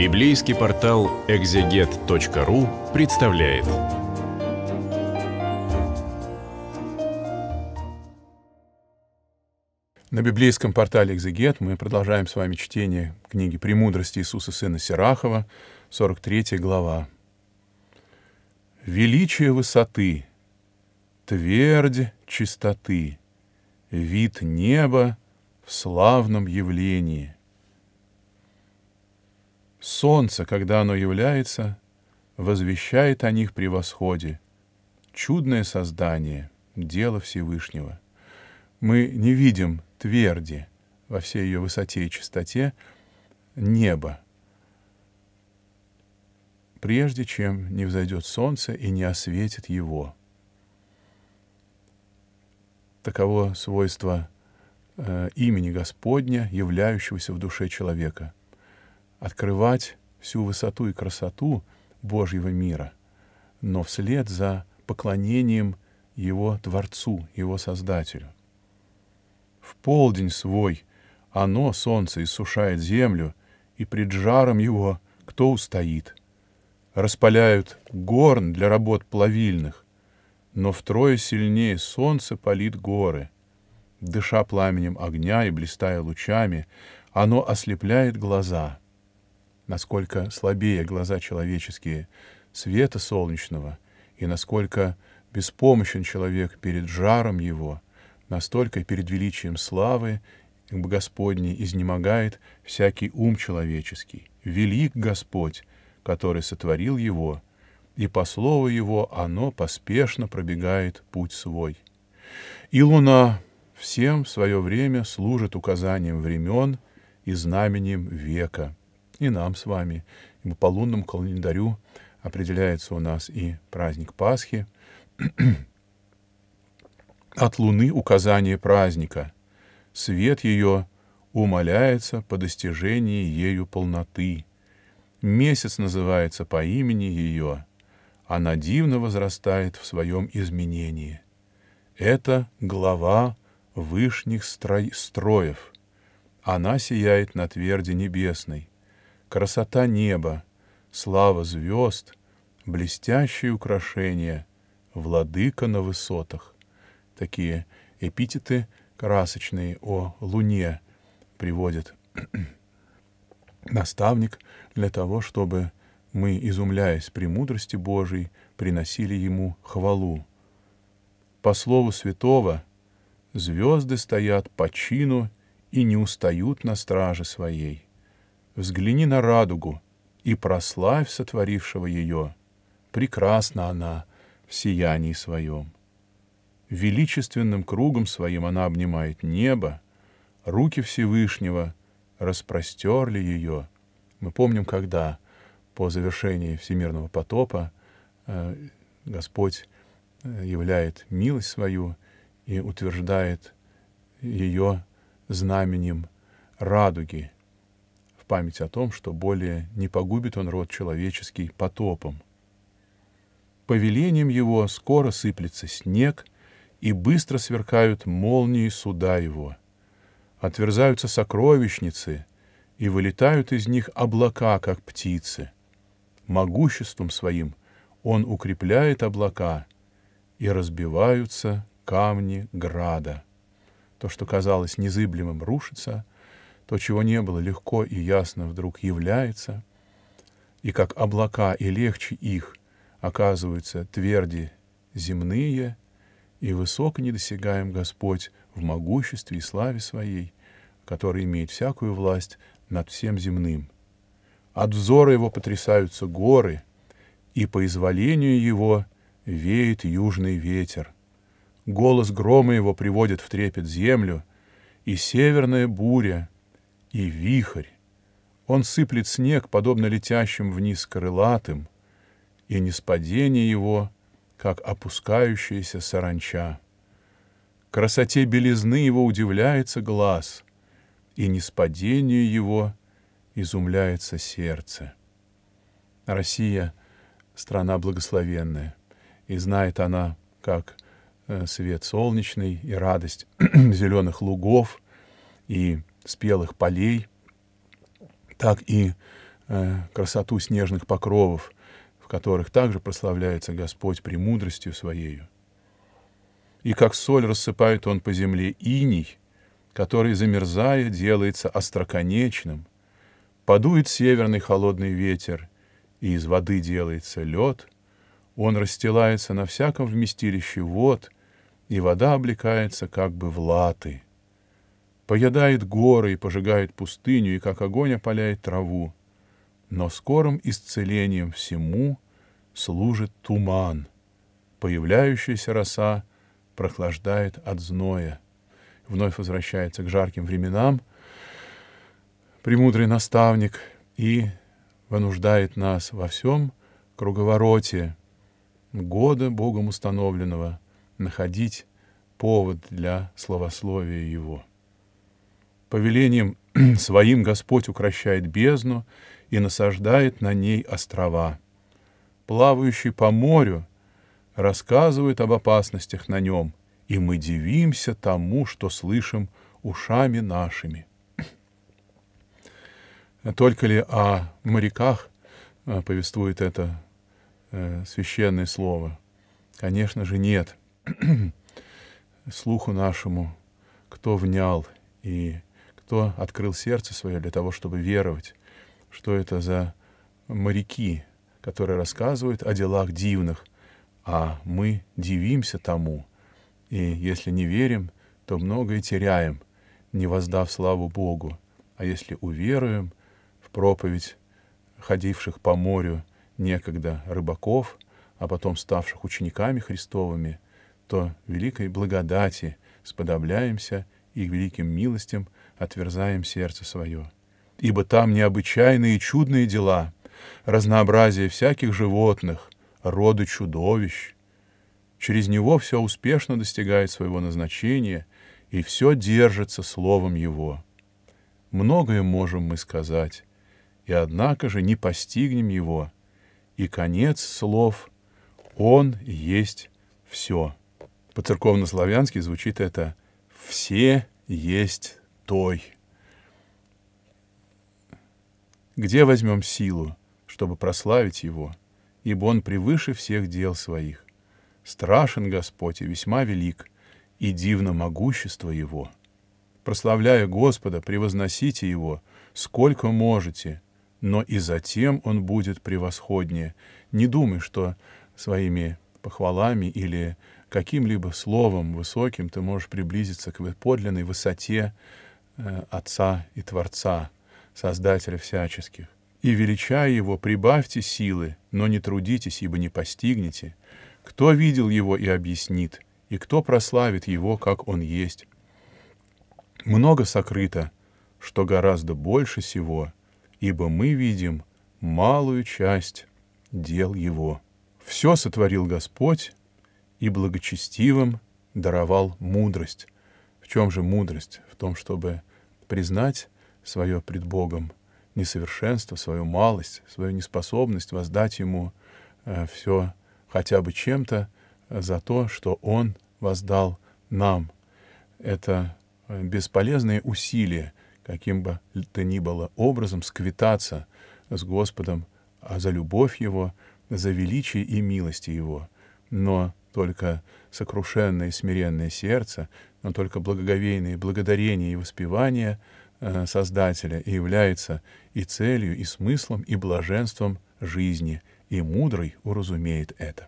Библейский портал экзегет.ру представляет. На библейском портале «Экзегет» мы продолжаем с вами чтение книги «Премудрости Иисуса Сына Сирахова», 43 глава. «Величие высоты, твердь чистоты, вид неба в славном явлении — Солнце, когда оно является, возвещает о них при восходе. Чудное создание, дело Всевышнего. Мы не видим тверди во всей ее высоте и чистоте неба, прежде чем не взойдет солнце и не осветит его. Таково свойство э, имени Господня, являющегося в душе человека — открывать всю высоту и красоту Божьего мира, но вслед за поклонением Его Творцу, Его Создателю. В полдень свой оно, солнце, иссушает землю, и пред жаром его кто устоит? Распаляют горн для работ плавильных, но втрое сильнее солнце палит горы. Дыша пламенем огня и блистая лучами, оно ослепляет глаза — насколько слабее глаза человеческие света солнечного, и насколько беспомощен человек перед жаром его, настолько перед величием славы Господней изнемогает всякий ум человеческий. Велик Господь, который сотворил его, и по слову его оно поспешно пробегает путь свой. И луна всем в свое время служит указанием времен и знаменем века — и нам с вами. Ибо по лунному календарю определяется у нас и праздник Пасхи. От луны указание праздника. Свет ее умоляется по достижении ею полноты. Месяц называется по имени ее. Она дивно возрастает в своем изменении. Это глава вышних строев. Она сияет на тверди небесной красота неба, слава звезд, блестящие украшения, владыка на высотах. Такие эпитеты красочные о луне приводит наставник для того, чтобы мы, изумляясь премудрости Божией, приносили ему хвалу. По слову святого, звезды стоят по чину и не устают на страже своей взгляни на радугу и прославь сотворившего ее. Прекрасна она в сиянии своем. Величественным кругом своим она обнимает небо, руки Всевышнего распростерли ее. Мы помним, когда по завершении Всемирного потопа э, Господь э, являет милость свою и утверждает ее знаменем радуги — память о том, что более не погубит он род человеческий потопом. По велениям его скоро сыплется снег, и быстро сверкают молнии суда его. Отверзаются сокровищницы, и вылетают из них облака, как птицы. Могуществом своим он укрепляет облака, и разбиваются камни града. То, что казалось незыблемым, рушится — то, чего не было, легко и ясно вдруг является, и как облака и легче их оказываются тверди земные, и высок недосягаем Господь в могуществе и славе Своей, который имеет всякую власть над всем земным. От взора Его потрясаются горы, и по изволению Его веет южный ветер. Голос грома Его приводит в трепет землю, и северная буря — и вихрь. Он сыплет снег, подобно летящим вниз крылатым, и неспадение его, как опускающаяся саранча. Красоте белизны его удивляется глаз, и неспадению его изумляется сердце. Россия — страна благословенная, и знает она, как э, свет солнечный и радость зеленых лугов, и спелых полей, так и э, красоту снежных покровов, в которых также прославляется Господь премудростью Своею. И как соль рассыпает Он по земле иней, который, замерзая, делается остроконечным, подует северный холодный ветер, и из воды делается лед, он расстилается на всяком вместилище вод, и вода облекается как бы в латы — поедает горы и пожигает пустыню, и как огонь опаляет траву. Но скорым исцелением всему служит туман. Появляющаяся роса прохлаждает от зноя, вновь возвращается к жарким временам, премудрый наставник, и вынуждает нас во всем круговороте года Богом установленного находить повод для словословия Его. Повелением своим Господь укращает бездну и насаждает на ней острова. Плавающий по морю рассказывает об опасностях на нем, и мы дивимся тому, что слышим ушами нашими. Только ли о моряках э, повествует это э, священное слово? Конечно же, нет. Слуху нашему кто внял и кто открыл сердце свое для того, чтобы веровать, что это за моряки, которые рассказывают о делах дивных, а мы дивимся тому, и если не верим, то многое теряем, не воздав славу Богу, а если уверуем в проповедь ходивших по морю некогда рыбаков, а потом ставших учениками Христовыми, то великой благодати сподобляемся и великим милостям – отверзаем сердце свое. Ибо там необычайные и чудные дела, разнообразие всяких животных, роды чудовищ. Через него все успешно достигает своего назначения, и все держится словом его. Многое можем мы сказать, и однако же не постигнем его. И конец слов «Он есть все». По-церковнославянски звучит это «все есть святой. Где возьмем силу, чтобы прославить Его, ибо Он превыше всех дел своих? Страшен Господь и весьма велик, и дивно могущество Его. Прославляя Господа, превозносите Его, сколько можете, но и затем Он будет превосходнее. Не думай, что своими похвалами или каким-либо словом высоким ты можешь приблизиться к подлинной высоте Э, Отца и Творца, Создателя всяческих. И, величая Его, прибавьте силы, но не трудитесь, ибо не постигнете. Кто видел Его и объяснит, и кто прославит Его, как Он есть? Много сокрыто, что гораздо больше всего, ибо мы видим малую часть дел Его. Все сотворил Господь, и благочестивым даровал мудрость. В чем же мудрость? В том, чтобы признать свое пред Богом несовершенство, свою малость, свою неспособность, воздать Ему э, все хотя бы чем-то э, за то, что Он воздал нам. Это э, бесполезные усилия, каким бы то ни было образом, сквитаться с Господом а за любовь Его, за величие и милость Его. Но только сокрушенное и смиренное сердце, но только благоговейные благодарение и воспевание э, Создателя и является и целью, и смыслом, и блаженством жизни, и мудрый уразумеет это.